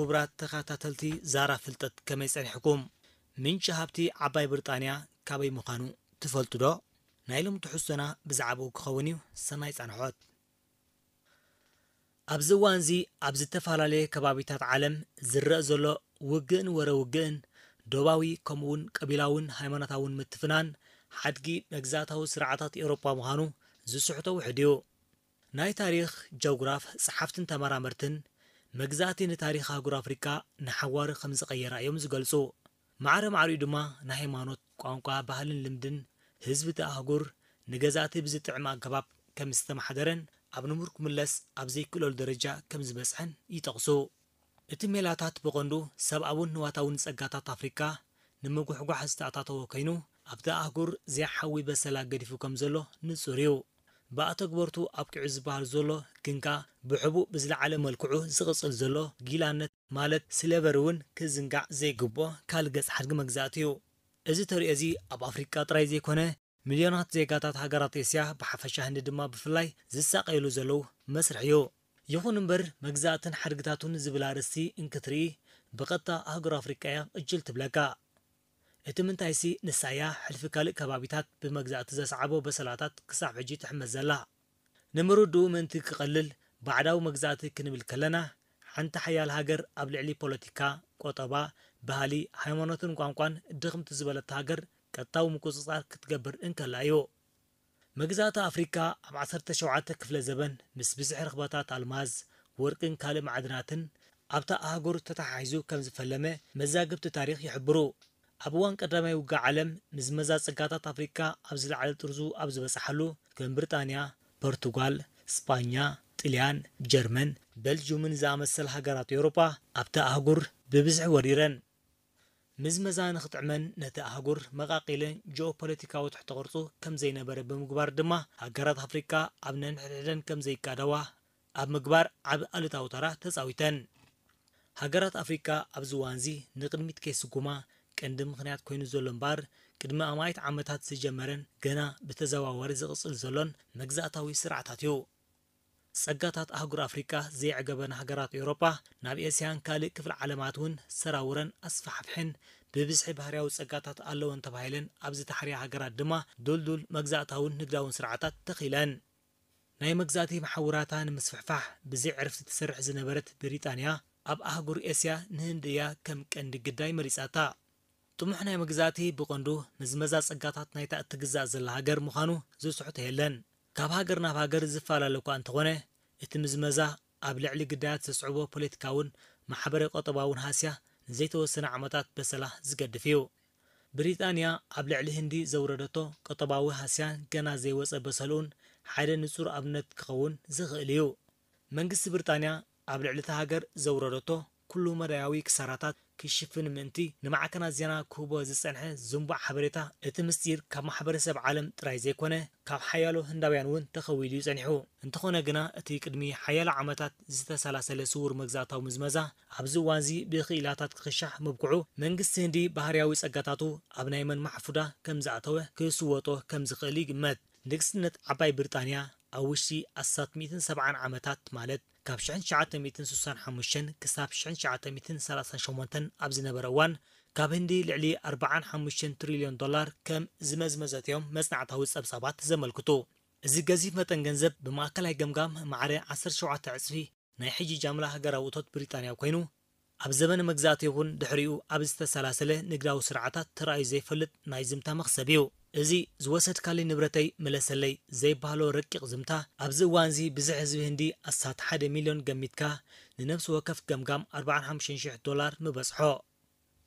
ክቡራት ተኸታተልቲ ዛራ ፍልጠት ከመይ ጸኒሕኩም ምንጪ ሃብቲ ዓባይ ብሪጣንያ ካበይ ምዃኑ ትፈልጡ ዶ ናይ ሎም ትሕዝቶና ብዛዕባኡ ክኸውን እዩ ሰናይ ጸንሖት ኣብዚ እዋን እዚ ኣብ ዝተፈላለየ ከባቢታት ዓለም ዝረአ ዘሎ ውግእን ወረ ውግእን ዶባዊ ከምኡውን ቀቢላውን ሃይማኖታውን ምትፍናን ሓድጊ መግዛእታዊ ስርዓታት ኤውሮፓ ምዃኑ ዝስሕቶ ውሕድ እዩ ናይ ታሪክ ጀውግራፍ ጸሓፍትን ተመራመርትን መግዛእቲ ንታሪክ ኣህጉር ኣፍሪቃ ንሓዋሪ ከም ዝቐየራ እዮም ዝገልጹ ማዕረ ማዕሪኡ ድማ ንሃይማኖት ቋንቋ ባህልን ልምድን ህዝቢ እቲ ኣህጉር ንገዛእቲ ብዝጥዕሚ ኣገባብ ከም ዝተማሓደረን ኣብ ንሙር ክምለስ ኣብ ዘይክእለሉ ደረጃ ከም ዝበፅሐን ይጠቕሱ እቲ ሜላታት ብቐንዱ ሰብኣውን ንዋታውን ጸጋታት ኣፍሪካ ንምጉሕጓሕ ዝተኣታተወ ኮይኑ ኣብቲ ኣህጉር ዘይሓዊ በሰላ ገዲፉ ከም ዘሎ ንጹር እዩ ብኣተግበርቱ ኣብ ክዕ ዝበሃል ዘሎ ግንካ ብሕቡእ ብዝለዓለ መልክዑ ዝቕፅል ዘሎ ጊላነት ማለት ስለበር እውን ክዝንጋዕ ዘይግብኦ ካልእ ገጽ ሓድጊ መግዛእቲ እዩ እዚ ተሪኦ እዚ ኣብ ኣፍሪቃ ጥራይ ዘይኮነ ሚልዮናት ዜጋታት ሃገራት ኤስያ ብሓፈሻ ህንዲ ድማ ብፍላይ ዝሳቀየሉ ዘለዉ መስርሕ እዩ ይኹን እምበር መግዛእትን ሓድግታትን ዝብል ኣርእስቲ እንክትርኢ ብቐጥታ ኣህጉር ኣፍሪቃ እያ እጅል ትብለካ እቲ ምንታይሲ ንሳያ ሕልፊ ካልእ ከባቢታት ብመግዛእቲ ዘሰዓቦ በሰላታት ክሳብ ሕጂ ትሕመስ ዘላ ንምርድኡ ምእንቲ ክቐልል ባዕዳዊ መግዛእቲ ክንብል ከለና ሓንቲ ሓያል ሃገር ኣብ ልዕሊ ፖለቲካ ቆጠባ ባህሊ ሃይማኖትን ቋንቋን ድኽምቲ ዝበለት ሃገር ቀጥታዊ ምቁፅጻር ክትገብር እንከላ እዩ መግዛእቲ ኣፍሪካ ኣብ 17 ክፍለ ዘበን ምስ ብዝሒ ረኽበታት ኣልማዝ ወርቅን ካልእ ማዕድናትን ኣብታ ኣህጉር ተተሓሒዙ ከም ዝፈለመ መዛግብቲ ታሪክ ይሕብሩ እዋን ቀዳማይ ውጋ ዓለም ንዝመዛ ፀጋታት ኣፍሪካ ኣብ ዝለዓለ ጥርዙ ኣብ ዝበፅሓሉ ከም ብሪጣንያ ፖርቱጋል ስፓኛ ጥልያን ጀርመን በልጅምን ዝኣመሰለ ሃገራት ኤውሮጳ ኣብቲ ኣህጉር ብብዝሒ ወሪረን ምዝመዛ መዛን ክጥዕመን ነቲ ኣህጉር መቓቂልን ጂኦፖለቲካዊ ትሕተ ቅርፁ ከም ዘይነበረ ብምግባር ድማ ሃገራት ኣፍሪካ ኣብ ነንሕድሕደን ከም ዘይቃደዋ ኣብ ምግባር ዓብ ኣልታዊ ተራ ተፃዊተን ሃገራት ኣፍሪካ ኣብዚ ዋንዚ ንቅድሚት ከይስጉማ ቀንዲ ምክንያት ኮይኑ ዘሎ እምበር ቅድሚ ኣማይት ዓመታት ዝጀመረን ገና ብተዘዋወሪ ዝቕፅል ዘሎን መግዛእታዊ ስርዓታት እዩ ጸጋታት ኣህጉር ኣፍሪቃ ዘይዕገበን ሃገራት ኤውሮጳ ናብ ኤስያን ካልእ ክፍሊ ዓለማት እውን ሰራውረን ኣስፋሕፍሕን ብብዝሒ ባህርያዊ ጸጋታት ኣለወን ተባሂለን ኣብ ዝተሓርያ ሃገራት ድማ ዱልዱል መግዛእታውን ንግዳውን ስርዓታት ተኺለን ናይ መግዛእቲ ማሕውራታ ንምስፍሕፋሕ ብዘይ ዕርፍቲ ትሰርሕ ዝነበረት ብሪጣንያ ኣብ ኣህጉር ኤስያ ንህንድያ ከም ቀንዲ ግዳይ መሪፃታ ጥሙሕ ናይ መግዛእቲ ብቐንዱ ንዝመዛ ጸጋታት ናይታ እትግዛእ ዘላ ሃገር ምዃኑ ዝስሕቶ የለን ካብ ሃገር ናብ ሃገር ዝፈላለ እኳ እንተኾነ እቲ ምዝመዛ ኣብ ልዕሊ ግዳያት ዘስዕቦ ፖለቲካውን ማሕበረ ቆጠባውን ሃስያ ንዘይተወሰነ ዓመታት በሰላ ዝገድፍ እዩ ብሪጣንያ ኣብ ልዕሊ ህንዲ ዘውረደቶ ቆጠባዊ ሃስያ ገና ዘይወፀ በሰልኡን ሓደ ንጹር ኣብነት ክኸውን ዝኽእል እዩ መንግስቲ ብሪጣንያ ኣብ ልዕሊ እቲ ሃገር ዘውረደቶ ኩሉ መዳያዊ ክሳራታት ክሽፍን ምእንቲ ንማዕከናት ዜና ክህቦ ዝፀንሐ ዝንባዕ ሓበሬታ እቲ ምስጢር ካብ ማሕበረሰብ ዓለም ጥራይ ዘይኮነ ካብ ሓያሎ ህንዳውያን እውን ተኸዊሉ እዩ ፀኒሑ እንተኾነ ግና እቲ ቅድሚ ሓያሎ ዓመታት ዝተሰላሰለ ስውር መግዛእታዊ ምዝመዛ ኣብዚ እዋን እዚ ብኽኢላታት ክክሻሕ ምብክዑ መንግስቲ ህንዲ ባህርያዊ ፀጋታቱ ኣብ ናይ መን ማሕፉዳ ከም ዝኣተወ ክስወጦ ከም ዝኽእል ይግመት ንግስነት ዓባይ ብሪጣንያ ኣብ ውሽጢ ኣሳት 170 ዓመታት ማለት ካብ 9,165 ክሳብ 9,135 ኣብ ዝነበረ እዋን ካብ ህንዲ ልዕሊ 45 ትሪልዮን ዶላር ከም ዝመዝመዘት እዮም መጽናዕታዊ ጸብጻባት ዘመልክቱ እዚ ገዚፍ መጠን ገንዘብ ብማእከላይ ገምጋም ማዕረ 17 ዕፅፊ ናይ ሕጂ ጃምላ ሃገራዊ እቶት ብሪጣንያ ኮይኑ ኣብ ዘመነ መግዛእቲ ይኹን ድሕሪኡ ኣብ ዝተሰላሰለ ንግዳዊ ስርዓታት ተራእዩ ዘይፈልጥ ናይ ዝምታ መኽሰብ እዩ እዚ ዝወሰድካለይ ንብረተይ መለሰለይ ዘይበሃሎ ረቂቕ ዝምታ ኣብዚ እዋን እዚ ብዙሕ ህዝቢ ህንዲ ኣሳት 1 ሚልዮን ገሚትካ ንነብሲ ወከፍ ገምጋም 45000 ዶላር ምበፅሖ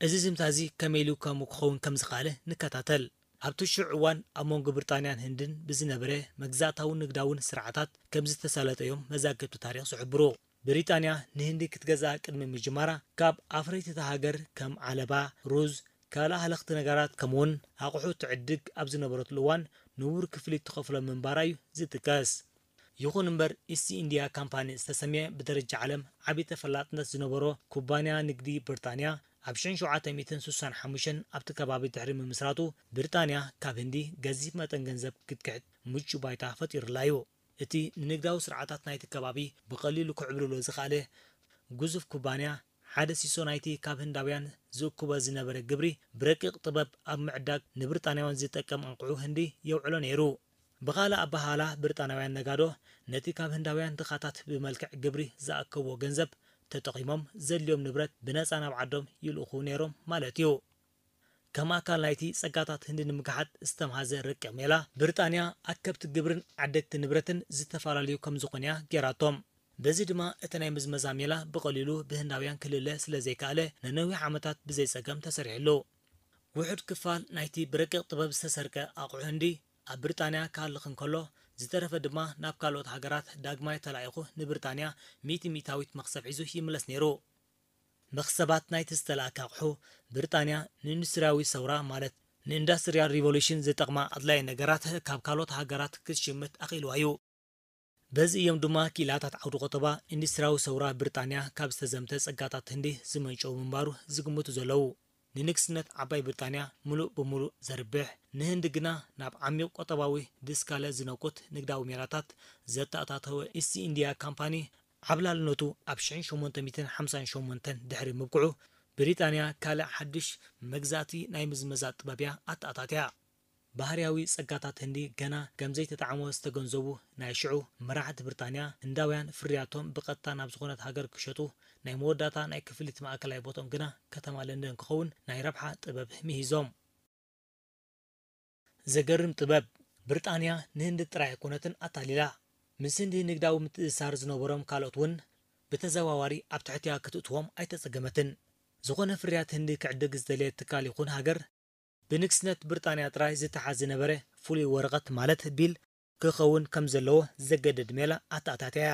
እዚ ዝምታ እዚ ከመይ ኢሉ ከምኡ ክኸውን ከም ዝኽኣለ ንከታተል ኣብቲ ሽዑ እዋን ኣብ መንጎ ብሪጣንያን ህንድን ብዝነበረ መግዛእታውን ንግዳውን ስርዓታት ከም ዝተሳለጠ እዮም መዛገብቲ ታሪክ ዝሕብሩ ብሪጣንያ ንህንዲ ክትገዛእ ቅድሚ ምጅማራ ካብ ኣፍረይቲ ሃገር ከም ዓለባ ሩዝ ካልእ ሃለኽቲ ነገራት ከምውን ኣቑሑት ትዕድግ ኣብ ዝነበረትሉ እዋን ንቡር ክፍሊ እትኸፍሎ ምንባራ እዩ ዝጥቀስ ይኹን እምበር ኢስቲ ኢንድያ ካምፓኒ ዝተሰምየ ብደረጃ ዓለም ዓብዪ ተፈላጥነት ዝነበሮ ኩባንያ ንግዲ ብሪጣንያ ኣብ 1965 ኣብቲ ከባቢ ድሕሪ ምምስራቱ ብሪጣንያ ካብ ህንዲ ገዚፍ መጠን ገንዘብ ክትክሕት ምቹ ባይታ ፈጢሩላ እዩ እቲ ንንግዳዊ ስርዓታት ናይቲ ከባቢ ብቐሊሉ ክዕብልሎ ዝኽኣለ ግዙፍ ኩባንያ ሓደ ሲሶ ናይቲ ካብ ህንዳውያን ዝእኩበ ዝነበረ ግብሪ ብረቂቕ ጥበብ ኣብ ምዕዳግ ንብሪጣንያውያን ዝጠቀም ኣቑሑ ህንዲ የውዕሎ ነይሩ ብኻልእ ኣባህላ ብሪጣናውያን ነጋዶ ነቲ ካብ ህንዳውያን ድኻታት ብመልክዕ ግብሪ ዝኣከብዎ ገንዘብ ተጠቒሞም ዘድልዮም ንብረት ብነፃ ናብ ዓዶም ይልእኹ ነይሮም ማለት እዩ ከም ኣካል ናይቲ ጸጋታት ህንዲ ንምግሓጥ ዝተምሃዘ ርቅቕ ሜላ ብሪጣንያ ኣከብቲ ግብርን ዓደግቲ ንብረትን ዝተፈላለዩ ከም ዝኾንያ ገይራቶም በዚ ድማ እቲ ናይ ምዝመዛ ሜላ ብቐሊሉ ብህንዳውያን ክልለ ስለ ዘይከኣለ ንነዊሕ ዓመታት ብዘይጸገም ተሰሪሑ ኣሎ ውሑድ ክፋል ናይቲ ብረቂቕ ጥበብ ዝተሰርቀ ኣቑሑ እንዲ ኣብ ብሪጣንያ ክሃልኽ እንከሎ ዝተረፈ ድማ ናብ ካልኦት ሃገራት ዳግማይ ተላኢኹ ንብሪጣንያ ሚእቲ ሚታዊት መኽሰብ ሒዙ ይምለስ ነይሩ መኽሰባት ናይቲ ዝተለኣከ ኣቑሑ ብሪጣንያ ንኢንዱስትርያዊ ሰውራ ማለት ንኢንዳስትርያል ሪቨሉሽን ዝጠቕማ ኣድላይ ነገራት ካብ ካልኦት ሃገራት ክትሽምት ኣኺልዋ እዩ በዚ እዮም ድማ ክኢላታት ዓውዲ ቆጠባ ኢንዱስትርያዊ ሰውራ ብሪጣንያ ካብ ዝተዘምተ ጸጋታት ህንዲ ዝመንጨው ምንባሩ ዝግምቱ ዘለዉ ንንግስነት ዓባይ ብሪጣንያ ሙሉእ ብምሉእ ዘርብሕ ንህንዲ ግና ናብ ዓሚቕ ቆጠባዊ ድስካለ ዝነቁት ንግዳዊ ሜራታት ዘተኣታተወ ኢስቲ ኢንድያ ካምፓኒ ዓብላልነቱ ኣብ 958 ድሕሪ ምብቅዑ ብሪጣንያ ካልእ ሓድሽ መግዛእቲ ናይ ምዝመዛት ጥበብያ ኣተኣታትያ ባህርያዊ ጸጋታት ህንዲ ገና ከም ዘይተጣዕሞ ዝተገንዘቡ ናይ ሽዑ መራሕቲ ብሪጣንያ ህንዳውያን ፍርያቶም ብቐጥታ ናብ ዝኾነት ሃገር ክሸጡ ናይ መወዳእታ ናይ ክፍሊት ማእከላይ ቦቶም ግና ከተማ ለንደን ክኸውን ናይ ረብሓ ጥበብ ምሂዞም ዘገርም ጥበብ ብሪጣንያ ንህንዲ ጥራይ ኣይኮነትን ኣታሊላ ምስ ህንዲ ንግዳዊ ምትእሳር ዝነበሮም ካልኦት እውን ብተዘዋዋሪ ኣብ ትሕትያ ክትእትዎም ኣይተጸገመትን ዝኾነ ፍርያት ህንዲ ክዕድግ ዝደልየ ትካል ይኹን ሃገር ብንግስነት ብርጣንያ ጥራይ ዝተሓዘ ዝነበረ ፍሉይ ወረቐት ማለት ቢል ክኸውን ከም ዘለዎ ዘገደድ ሜላ ኣተኣታትያ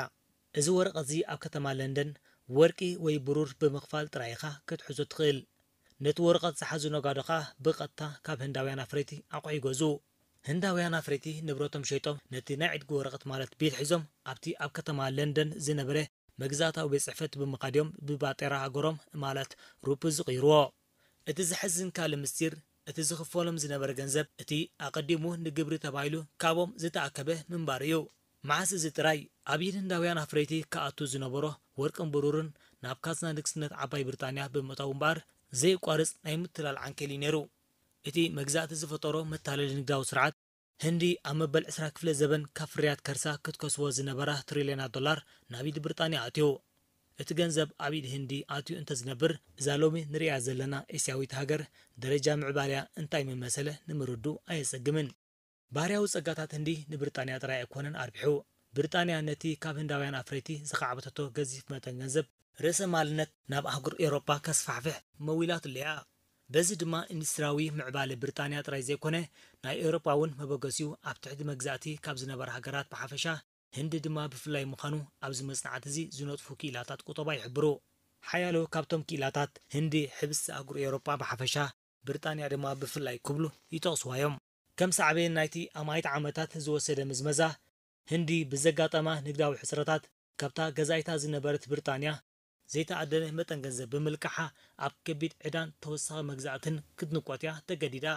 እዚ ወረቐት እዚ ኣብ ከተማ ለንደን ወርቂ ወይ ብሩር ብምኽፋል ጥራይ ኢኻ ክትሕዞ ትኽእል ነቲ ወረቐት ዝሓዙ ነጋዶ ኸኣ ብቐጥታ ካብ ህንዳውያን ኣፍረይቲ ኣቑሑ ይገዝኡ ህንዳውያን ኣፍረይቲ ንብረቶም ሸይጦም ነቲ ናይ ዕድጊ ወረቐት ማለት ቢል ሒዞም ኣብቲ ኣብ ከተማ ለንደን ዝነበረ መግዛእታዊ ቤት ፅሕፈት ብምኻድዮም ብባጤራ ሃገሮም ማለት ሩፕ ዝቕይርዎ እቲ ዘሐዝን ካልእ ምስጢር እቲ ዝኽፈሎም ዝነበረ ገንዘብ እቲ ኣቐዲሙ ንግብሪ ተባሂሉ ካብኦም ዝተኣከበ ምንባር እዩ መዓስ እዚ ጥራይ ኣብ ኢድ ኣፍረይቲ ካኣቱ ዝነበሮ ወርቅን ብሩርን ናብ ካዝና ንግስነት ዓባይ ብሪጣንያ ብምእታው እምበኣር ዘይቋርፅ ናይ ምትላል ዓንኬል እዩ ነይሩ እቲ መግዛእቲ ዝፈጠሮ መታለሊ ንግዳዊ ስርዓት ህንዲ ኣብ መበል 20 ክፍለ ዘበን ካብ ፍርያት ከርሳ ክትከስቦ ዝነበራ ትሪልዮናት ዶላር ናብ ኢድ ብሪጣንያ ኣትዩ እቲ ገንዘብ ኣብ ኢድ ህንዲ ኣትዩ እንተዝነብር እዛ ሎሚ ንሪኣ ዘለና እስያዊት ሃገር ደረጃ ምዕባልያ እንታይ መመሰለ ንምርዱ ኣየፀግምን ባህርያዊ ፀጋታት ህንዲ ንብሪጣንያ ጥራይ ኣይኮነን ኣርቢሑ ብሪጣንያ ነቲ ካብ ህንዳውያን ኣፍረይቲ ዝኸዓበተቶ ገዚፍ መጠን ገንዘብ ርእሰ ማልነት ናብ ኣህጉር ኤሮፓ ከስፋሕፍሕ መዊላት ኣለያ በዚ ድማ ኢንዱስትራዊ ምዕባለ ብሪጣንያ ጥራይ ዘይኮነ ናይ ኤውሮጳ እውን መበገሲኡ ኣብ ትሕቲ መግዛእቲ ካብ ዝነበረ ሃገራት ብሓፈሻ ህንዲ ድማ ብፍላይ ምዃኑ ኣብዚ መፅናዕቲ እዚ ዝነጥፉ ክኢላታት ቁጠባ ይሕብሩ ሓያሎ ካብቶም ክኢላታት ህንዲ ሕብስቲ ኣጉሪ ኤሮጳ ብሓፈሻ ብሪጣንያ ድማ ብፍላይ ክብሉ ይጠቕስዋዮም ከም ሳዕበየን ናይቲ ኣማይት ዓመታት ዝወሰደ ምዝመዛ ህንዲ ብዘጋጠማ ንግዳዊ ሕስረታት ካብታ ገዛይታ ዝነበረት ብሪጣንያ ዘይተኣደለ መጠን ገንዘብ ብምልቃሓ ኣብ ከቢድ ዕዳን ተወሳኺ መግዛእትን ክትንቆት እያ ተገዲዳ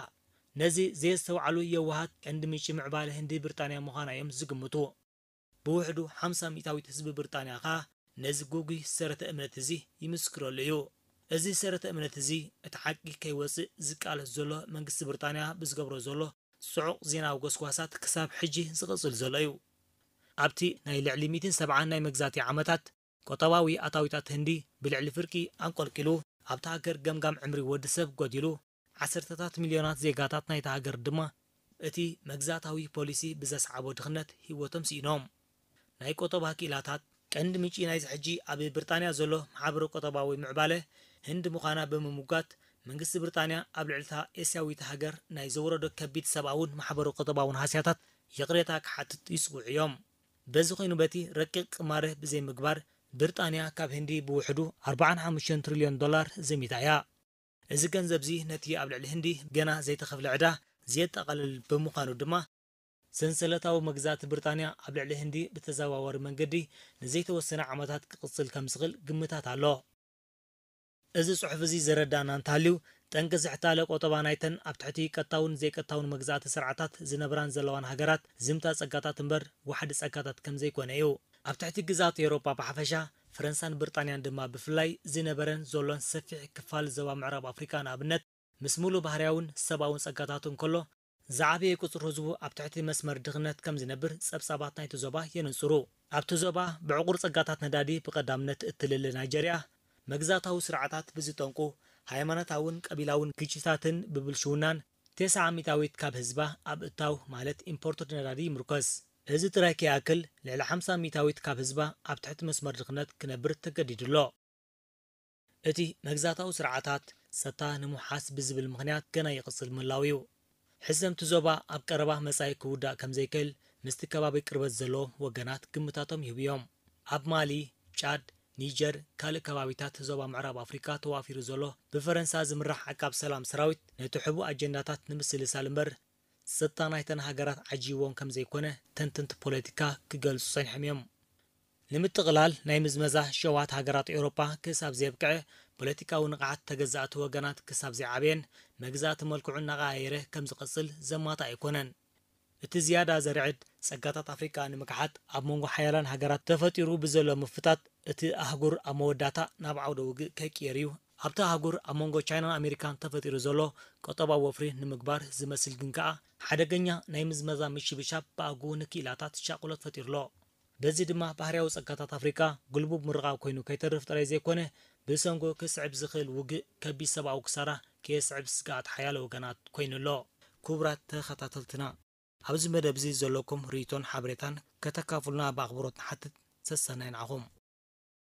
ነዚ ዘየዝተባዕሉ የዋሃት ቀንዲ ምጪ ምዕባለ ህንዲ ብሪጣንያ ምዃና እዮም ዝግምቱ ብውሕዱ 50 ሚታዊት ህዝቢ ብርጣንያ ኸ ነዚ ጎጉይ ሰረተ እምነት እዚ ይምስክረሉ እዩ እዚ ሰረተ እምነት እዚ እቲ ሓቂ ከይወፅእ ዝቃለስ ዘሎ መንግስቲ ብርጣንያ ብዝገብሮ ዘሎ ፅዑቕ ዜናዊ ጎስጓሳት ክሳብ ሕጂ ዝቕፅል ዘሎ እዩ ኣብቲ ናይ ልዕሊ 170 ናይ መግዛእቲ ዓመታት ቆጠባዊ ኣታዊታት ህንዲ ብልዕሊ ፍርቂ ኣንቆልቂሉ ኣብቲ ሃገር ገምጋም ዕምሪ ወዲ ሰብ ጎዲሉ ዓሰርተታት ሚልዮናት ዜጋታት ናይቲ ሃገር ድማ እቲ መግዛእታዊ ፖሊሲ ብዘሰዓቦ ድኽነት ሂወቶም ስኢኖም ናይ ቆጠባ ክኢላታት ቀንዲ ምንጪ ናይዚ ሕጂ ኣብ ብሪጣንያ ዘሎ ማሕበረ ቆጠባዊ ምዕባለ ህንዲ ምዃና ብምምጓት መንግስቲ ብሪጣንያ ኣብ ልዕልታ ኤስያዊት ሃገር ናይ ዘውረዶ ከቢድ ሰብኣውን ማሕበረ ቆጠባውን ሃስያታት የቕሬታ ክሓትት ይፅውዑ እዮም በዚ ኮይኑ በቲ ረቂቕ ቅማረ ብዘይምግባር ብሪጣንያ ካብ ህንዲ ብውሕዱ 45 ትሪልዮን ዶላር ዘሚታ እያ እዚ ገንዘብ እዚ ነቲ ኣብ ልዕሊ ህንዲ ገና ዘይተኸፍለ ዕዳ ዘየጠቓልል ብምዃኑ ድማ ሰንሰለታዊ መግዛእቲ ብሪጣንያ ኣብ ልዕሊ ህንዲ ብተዘዋወሪ መንገዲ ንዘይተወሰነ ዓመታት ክቕፅል ከም ዝኽእል ግምታት ኣሎ እዚ ጽሑፍ እዚ ዘረዳእና እንታልዩ ጠንቂ ዝሕታለ ቆጠባ ናይተን ኣብ ትሕቲ ቀጣውን ዘይቀጣውን መግዛእቲ ስርዓታት ዝነብራን ዘለዋን ሃገራት ዝምታ ጸጋታት እምበር ዋሕዲ ጸጋታት ከም ዘይኮነ እዩ ኣብ ትሕቲ ግዛት ኤውሮፓ ብሓፈሻ ፈረንሳን ብሪጣንያን ድማ ብፍላይ ዝነበረን ዘሎን ሰፊሕ ክፋል ዞባ ምዕራብ ኣፍሪካ ንኣብነት ምስ ሙሉእ ባህርያውን ሰብኣውን ጸጋታቱ እንከሎ ዝዓበየ ቁፅር ህዝቡ ኣብ ትሕቲ መስመር ድኽነት ከም ዝነብር ጸብጻባት ናይቲ ዞባ የንጽሩ ኣብቲ ዞባ ብዕቑር ጸጋታት ነዳዲ ብቐዳምነት እትልሊ ናይጀርያ መግዛታዊ ስርዓታት ብዝጠንቁ ሃይማኖታውን ቀቢላውን ግጭታትን ብብልሽውናን ተስዓ ሚታዊት ካብ ህዝባ ኣብ እታው ማለት ኢምፖርትድ ነዳዲ ይምርኮስ እዚ ጥራይ ከይኣክል ልዕሊ 50 ሚታዊት ካብ ህዝባ ኣብ ትሕቲ መስመር ድኽነት ክነብር ተገዲዱሎ እቲ መግዛታዊ ስርዓታት ሰታ ንምሓስ ብዝብል ምኽንያት ገና ይቕፅል ምላው እዩ ሕዘምቲ ዞባ ኣብ ቀረባ መጻኢ ክውዳእ ከም ዘይክእል ምስቲ ከባቢ ቅርበት ዘሎ ወገናት ግምታቶም ይህቡ እዮም ኣብ ማሊ ጫድ ኒጀር ካልእ ከባቢታት ዞባ ምዕራብ ኣፍሪካ ተዋፊሩ ዘሎ ብፈረንሳ ዝምራሕ ዓቃብ ሰላም ሰራዊት ነቲ ሕቡ ኣጀንዳታት ንምስልሳል እምበር ፀጥታ ናይተን ሃገራት ዓጂቦም ከም ዘይኮነ ተንትንቲ ፖለቲካ ክገልጹ ጸኒሖም እዮም ንምጥቕላል ናይ ምዝመዛ ሸዋት ሃገራት ኤውሮፓ ክሳብ ዘብቅዐ ፖለቲካዊ ንቕዓት ተገዛእቲ ወገናት ክሳብ ዘይዓብየን መግዛእቲ መልክዑ እናቐያየረ ከም ዝቕፅል ዘማታ ኣይኮነን እቲ ዝያዳ ዘርዕድ ጸጋታት ኣፍሪቃ ንምክሓት ኣብ መንጎ ሓያላን ሃገራት ተፈጢሩ ብዘሎ ምፍታት እቲ ኣህጉር ኣብ መወዳእታ ናብ ዓውደ ውግእ ከቅየር እዩ ኣብቲ ኣህጉር ኣብ መንጎ ቻይናን ኣሜሪካን ተፈጢሩ ዘሎ ቆጠባ ወፍሪ ንምግባር ዝመስል ግን ከኣ ሓደገኛ ናይ ምዝመዛ ምሽብሻብ ብኣግኡ ንክኢላታት ሻቁሎት ፈጢሩሎ በዚ ድማ ባህርያዊ ጸጋታት ኣፍሪካ ጉልቡብ ምርቓብ ኮይኑ ከይተርፍ ጥራይ ዘይኮነ ብሰንጎ ክስዕብ ዝኽእል ውግእ ከቢድ ሰብኣዊ ክሳራ ከየስዕብ ስጋኣት ሓያለ ወገናት ኮይኑ ኣሎ ክቡራት ተኸታተልትና ኣብዚ መደብ እዚ ዘለኩም ርእቶን ሓበሬታን ከተካፍሉና ብኣኽብሮት ንሓትት ሰሰናይ ንዓኹም